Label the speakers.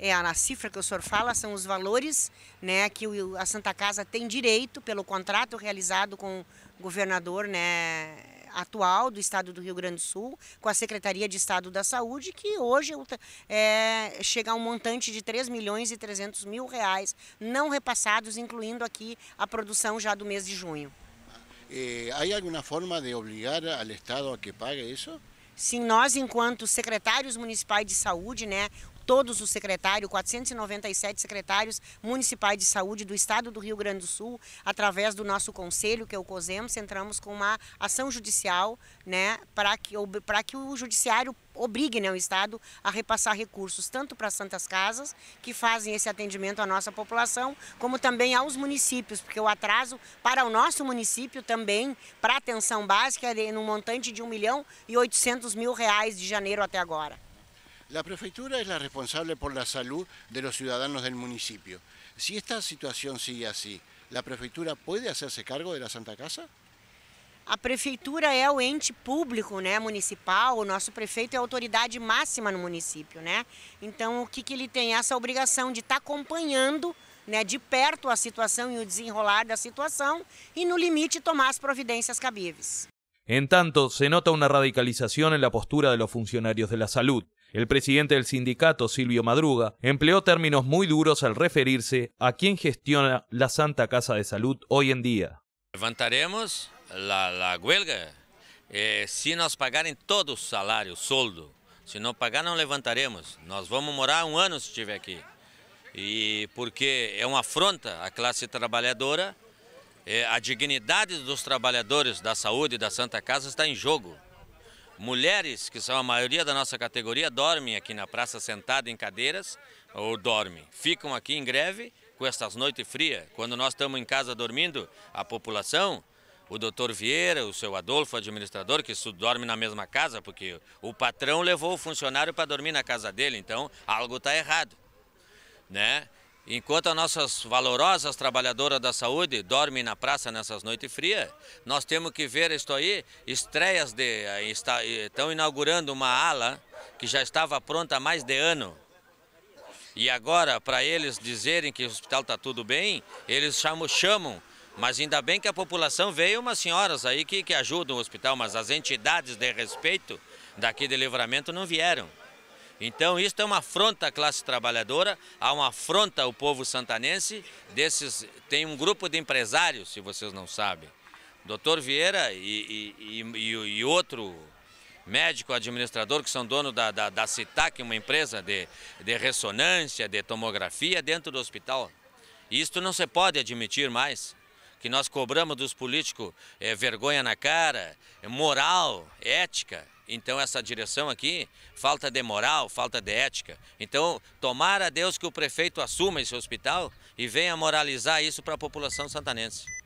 Speaker 1: É, a cifra que o senhor fala são os valores né, que o, a Santa Casa tem direito pelo contrato realizado com o governador né, atual do estado do Rio Grande do Sul, com a Secretaria de Estado da Saúde, que hoje é, chega a um montante de 3 milhões e 300 mil reais não repassados, incluindo aqui a produção já do mês de junho. Eh, é, alguma forma de obrigar al Estado a que pague isso? Sim, nós, enquanto secretários municipais de saúde, né, todos os secretários, 497 secretários municipais de saúde do estado do Rio Grande do Sul, através do nosso conselho, que é o COSEM, entramos com uma ação judicial né, para que, pra que o judiciário obrigue né, o Estado a repassar recursos tanto para as Santas Casas, que fazem esse atendimento à nossa população, como também aos municípios, porque o atraso para o nosso município também, para atenção básica, é no montante de 1 milhão e 800 mil reais de janeiro até agora.
Speaker 2: La prefectura es la responsable por la salud de los ciudadanos del municipio. Si esta situación sigue así, ¿la prefeitura
Speaker 1: puede hacerse cargo de la Santa Casa? La prefeitura é o ente público né, municipal, o nosso prefeito é a autoridade máxima no município. Né? Então, o que, que ele tem? Essa obrigação de estar tá acompanhando né, de perto a situação e o desenrolar da situação e, no limite, tomar as providências cabíveis.
Speaker 2: En tanto, se nota una radicalización en la postura de los funcionarios de la salud. El presidente del sindicato, Silvio Madruga, empleó términos muy duros al referirse a quem gestiona la Santa Casa de Salud hoy en día. Levantaremos la, la huelga eh, si nos pagarem todo o salário, soldo. Se não pagar, não levantaremos. Nós vamos morar um ano se estiver aqui. E porque é uma afronta à classe trabalhadora, a eh, dignidade dos trabalhadores da saúde e da Santa Casa está em jogo mulheres, que são a maioria da nossa categoria, dormem aqui na praça sentada em cadeiras, ou dormem, ficam aqui em greve com estas noites frias. Quando nós estamos em casa dormindo, a população, o doutor Vieira, o seu Adolfo, administrador, que dorme na mesma casa, porque o patrão levou o funcionário para dormir na casa dele, então algo está errado. Né? Enquanto as nossas valorosas trabalhadoras da saúde dormem na praça nessas noites frias, nós temos que ver isso aí, estreias de. Eh, está, eh, estão inaugurando uma ala que já estava pronta há mais de ano. E agora, para eles dizerem que o hospital está tudo bem, eles chamam, chamam. Mas ainda bem que a população veio umas senhoras aí que, que ajudam o hospital, mas as entidades de respeito daqui de livramento não vieram. Então, isso é uma afronta à classe trabalhadora, há uma afronta ao povo santanense. Desses, tem um grupo de empresários, se vocês não sabem. Doutor Vieira e, e, e, e outro médico, administrador, que são dono da, da, da CITAC, uma empresa de, de ressonância, de tomografia dentro do hospital. Isto não se pode admitir mais que nós cobramos dos políticos é, vergonha na cara, é moral, é ética. Então essa direção aqui, falta de moral, falta de ética. Então, tomara a Deus que o prefeito assuma esse hospital e venha moralizar isso para a população santanense.